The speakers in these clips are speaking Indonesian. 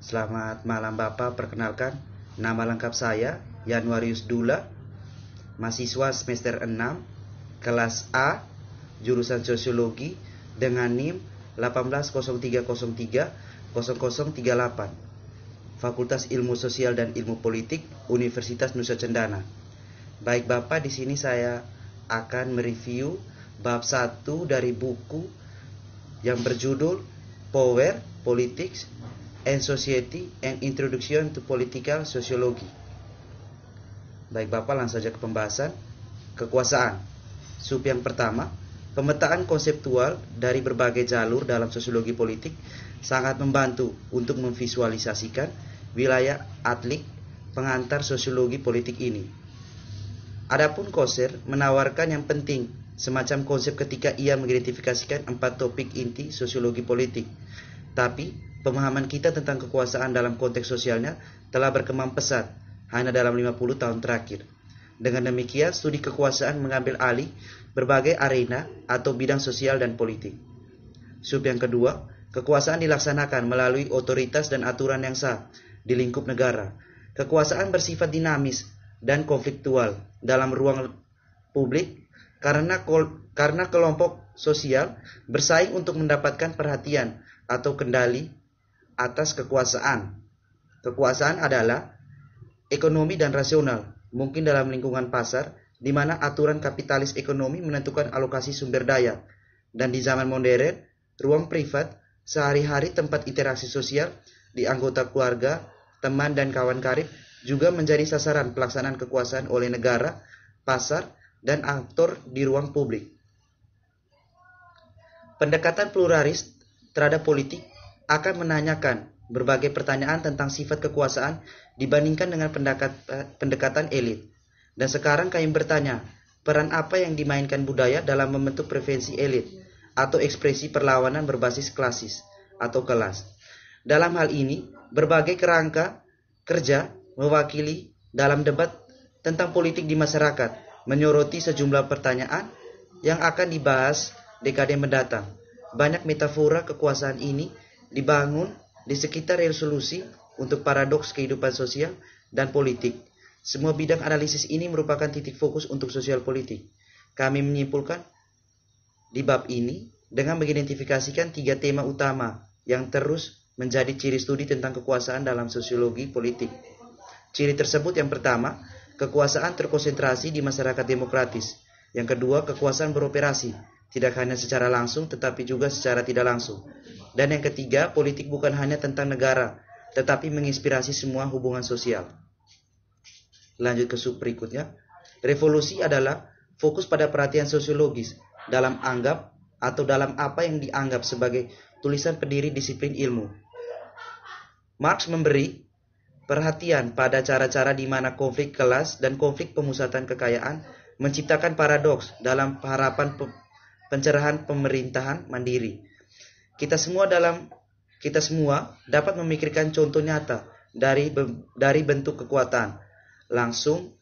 Selamat malam Bapak, perkenalkan nama lengkap saya Januarius Dula, mahasiswa semester 6, kelas A, jurusan Sosiologi dengan NIM 1803030038. Fakultas Ilmu Sosial dan Ilmu Politik Universitas Nusa Cendana. Baik Bapak, di sini saya akan mereview bab 1 dari buku yang berjudul Power Politics and Society and Introduction to Political Sociology. Baik Bapak, langsung saja ke pembahasan kekuasaan. Sub yang pertama, pemetaan konseptual dari berbagai jalur dalam sosiologi politik sangat membantu untuk memvisualisasikan wilayah atlik pengantar sosiologi politik ini. Adapun Koser menawarkan yang penting semacam konsep ketika ia mengidentifikasikan empat topik inti sosiologi politik. Tapi Pemahaman kita tentang kekuasaan dalam konteks sosialnya telah berkembang pesat hanya dalam 50 tahun terakhir. Dengan demikian, studi kekuasaan mengambil alih berbagai arena atau bidang sosial dan politik. Sub yang kedua, kekuasaan dilaksanakan melalui otoritas dan aturan yang sah di lingkup negara. Kekuasaan bersifat dinamis dan konfliktual dalam ruang publik karena kol, karena kelompok sosial bersaing untuk mendapatkan perhatian atau kendali atas kekuasaan. Kekuasaan adalah ekonomi dan rasional, mungkin dalam lingkungan pasar, di mana aturan kapitalis ekonomi menentukan alokasi sumber daya. Dan di zaman modern, ruang privat, sehari-hari tempat interaksi sosial, di anggota keluarga, teman dan kawan karib juga menjadi sasaran pelaksanaan kekuasaan oleh negara, pasar, dan aktor di ruang publik. Pendekatan pluralis terhadap politik akan menanyakan berbagai pertanyaan tentang sifat kekuasaan dibandingkan dengan pendekat, eh, pendekatan elit. Dan sekarang kami bertanya, peran apa yang dimainkan budaya dalam membentuk prevensi elit atau ekspresi perlawanan berbasis klasis atau kelas. Dalam hal ini, berbagai kerangka kerja mewakili dalam debat tentang politik di masyarakat menyoroti sejumlah pertanyaan yang akan dibahas dekade mendatang. Banyak metafora kekuasaan ini dibangun di sekitar resolusi untuk paradoks kehidupan sosial dan politik. Semua bidang analisis ini merupakan titik fokus untuk sosial politik. Kami menyimpulkan di bab ini dengan mengidentifikasikan tiga tema utama yang terus menjadi ciri studi tentang kekuasaan dalam sosiologi politik. Ciri tersebut yang pertama, kekuasaan terkonsentrasi di masyarakat demokratis. Yang kedua, kekuasaan beroperasi, tidak hanya secara langsung tetapi juga secara tidak langsung. Dan yang ketiga, politik bukan hanya tentang negara, tetapi menginspirasi semua hubungan sosial. Lanjut ke sub berikutnya. Revolusi adalah fokus pada perhatian sosiologis dalam anggap atau dalam apa yang dianggap sebagai tulisan pendiri disiplin ilmu. Marx memberi perhatian pada cara-cara di mana konflik kelas dan konflik pemusatan kekayaan menciptakan paradoks dalam harapan pencerahan pemerintahan mandiri. Kita semua dalam kita semua dapat memikirkan contoh nyata dari dari bentuk kekuatan langsung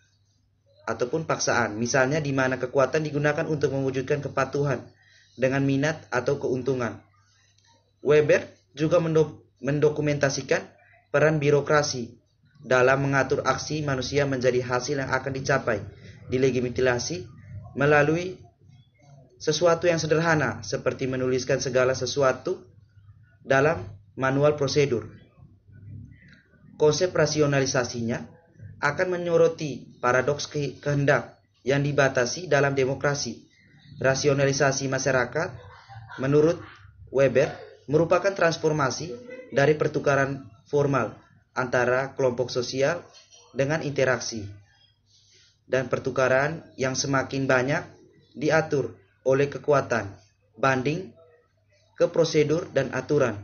ataupun paksaan. Misalnya di mana kekuatan digunakan untuk mewujudkan kepatuhan dengan minat atau keuntungan. Weber juga mendokumentasikan peran birokrasi dalam mengatur aksi manusia menjadi hasil yang akan dicapai, dilegitimasi melalui sesuatu yang sederhana seperti menuliskan segala sesuatu dalam manual prosedur. Konsep rasionalisasinya akan menyoroti paradoks ke kehendak yang dibatasi dalam demokrasi. Rasionalisasi masyarakat menurut Weber merupakan transformasi dari pertukaran formal antara kelompok sosial dengan interaksi dan pertukaran yang semakin banyak diatur oleh kekuatan, banding ke prosedur dan aturan.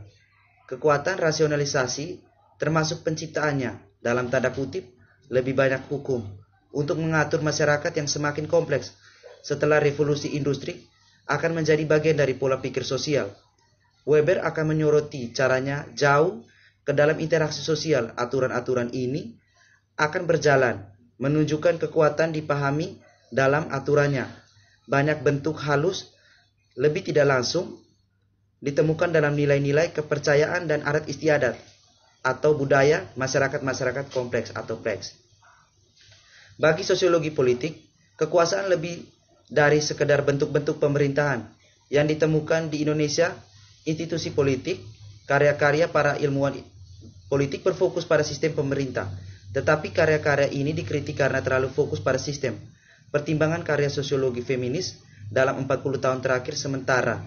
Kekuatan rasionalisasi termasuk penciptaannya dalam tanda kutip lebih banyak hukum untuk mengatur masyarakat yang semakin kompleks setelah revolusi industri akan menjadi bagian dari pola pikir sosial. Weber akan menyoroti caranya jauh ke dalam interaksi sosial aturan-aturan ini akan berjalan menunjukkan kekuatan dipahami dalam aturannya banyak bentuk halus, lebih tidak langsung, ditemukan dalam nilai-nilai kepercayaan dan adat istiadat atau budaya masyarakat-masyarakat kompleks atau pleks. Bagi sosiologi politik, kekuasaan lebih dari sekedar bentuk-bentuk pemerintahan yang ditemukan di Indonesia, institusi politik, karya-karya para ilmuwan politik berfokus pada sistem pemerintah. Tetapi karya-karya ini dikritik karena terlalu fokus pada sistem, pertimbangan karya sosiologi feminis dalam 40 tahun terakhir sementara.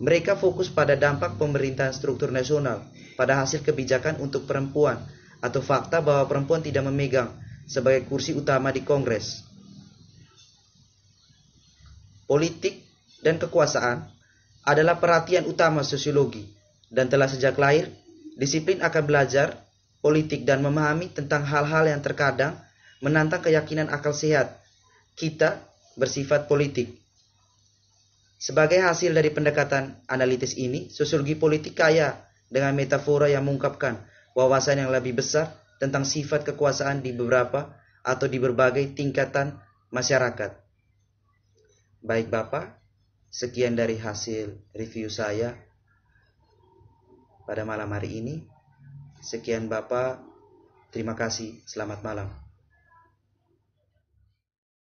Mereka fokus pada dampak pemerintahan struktur nasional pada hasil kebijakan untuk perempuan atau fakta bahwa perempuan tidak memegang sebagai kursi utama di Kongres. Politik dan kekuasaan adalah perhatian utama sosiologi dan telah sejak lahir disiplin akan belajar politik dan memahami tentang hal-hal yang terkadang menantang keyakinan akal sehat kita bersifat politik. Sebagai hasil dari pendekatan analitis ini, sosiologi politik kaya dengan metafora yang mengungkapkan wawasan yang lebih besar tentang sifat kekuasaan di beberapa atau di berbagai tingkatan masyarakat. Baik Bapak, sekian dari hasil review saya pada malam hari ini. Sekian Bapak, terima kasih, selamat malam.